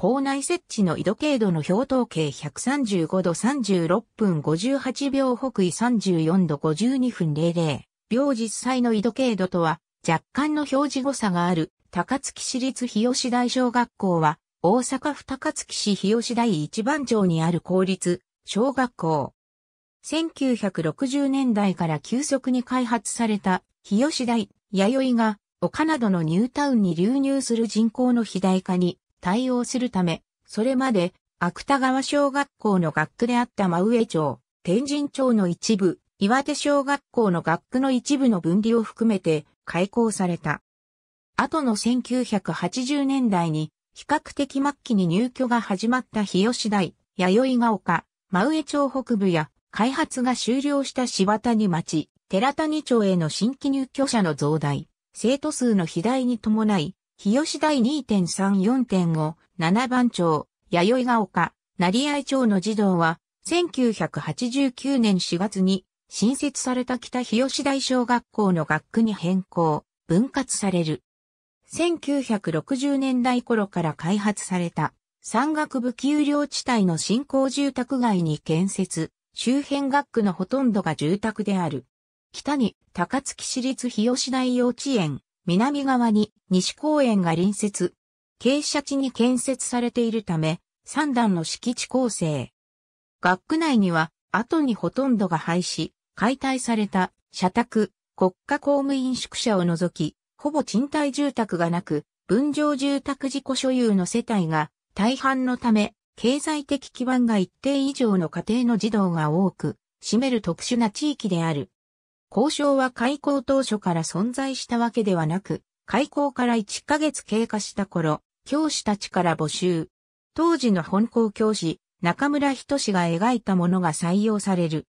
校内設置の緯度経度の表統計135度36分58秒北緯34度52分00秒実際の緯度経度とは若干の表示誤差がある高槻市立日吉大小学校は大阪府高槻市日吉台一番町にある公立小学校。1960年代から急速に開発された日吉大、弥生が丘などのニュータウンに流入する人口の肥大化に対応するため、それまで芥川小学校の学区であった真上町、天神町の一部、岩手小学校の学区の一部の分離を含めて開校された。後の1980年代に、比較的末期に入居が始まった日吉台、弥生が丘、真上町北部や、開発が終了した柴谷町、寺谷町への新規入居者の増大、生徒数の肥大に伴い、日吉台2.34.5、七番町、弥生が丘、成合町の児童は、1989年4月に、新設された北日吉台小学校の学区に変更、分割される。1960年代頃から開発された、山岳部丘陵地帯の新興住宅街に建設、周辺学区のほとんどが住宅である。北に、高槻市立日吉台幼稚園、南側に西公園が隣接。傾斜地に建設されているため、3段の敷地構成。学区内には、後にほとんどが廃止、解体された、社宅、国家公務員宿舎を除き、ほぼ賃貸住宅がなく、分譲住宅自己所有の世帯が大半のため、経済的基盤が一定以上の家庭の児童が多く、占める特殊な地域である。交渉は開校当初から存在したわけではなく、開校から1ヶ月経過した頃、教師たちから募集。当時の本校教師、中村人志が描いたものが採用される。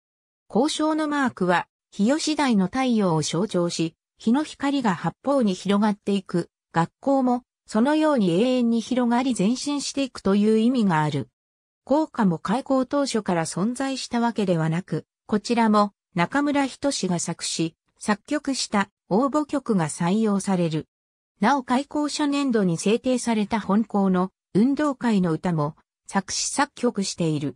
交渉のマークは、日吉台の太陽を象徴し、日の光が八方に広がっていく。学校も、そのように永遠に広がり前進していくという意味がある。校歌も開校当初から存在したわけではなく、こちらも中村人志が作詞、作曲した応募曲が採用される。なお開校者年度に制定された本校の運動会の歌も作詞作曲している。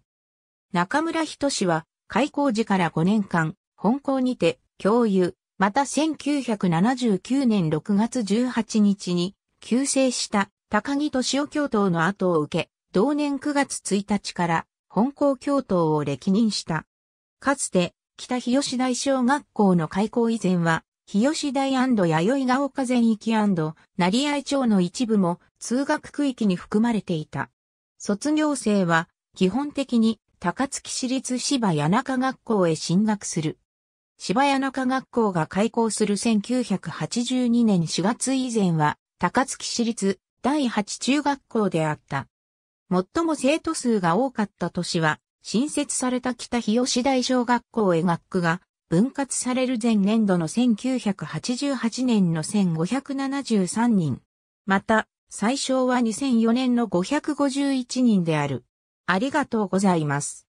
中村人志は開校時から5年間、本校にて教諭、また1979年6月18日に急成した高木敏夫教頭の後を受け、同年9月1日から本校教頭を歴任した。かつて北日吉台小学校の開校以前は、日吉台弥生が丘全域成合町の一部も通学区域に含まれていた。卒業生は、基本的に高槻市立芝谷中学校へ進学する。芝谷中学校が開校する1982年4月以前は、高槻市立第8中学校であった。最も生徒数が多かった年は、新設された北日吉大小学校へ学区が分割される前年度の1988年の1573人。また、最小は2004年の551人である。ありがとうございます。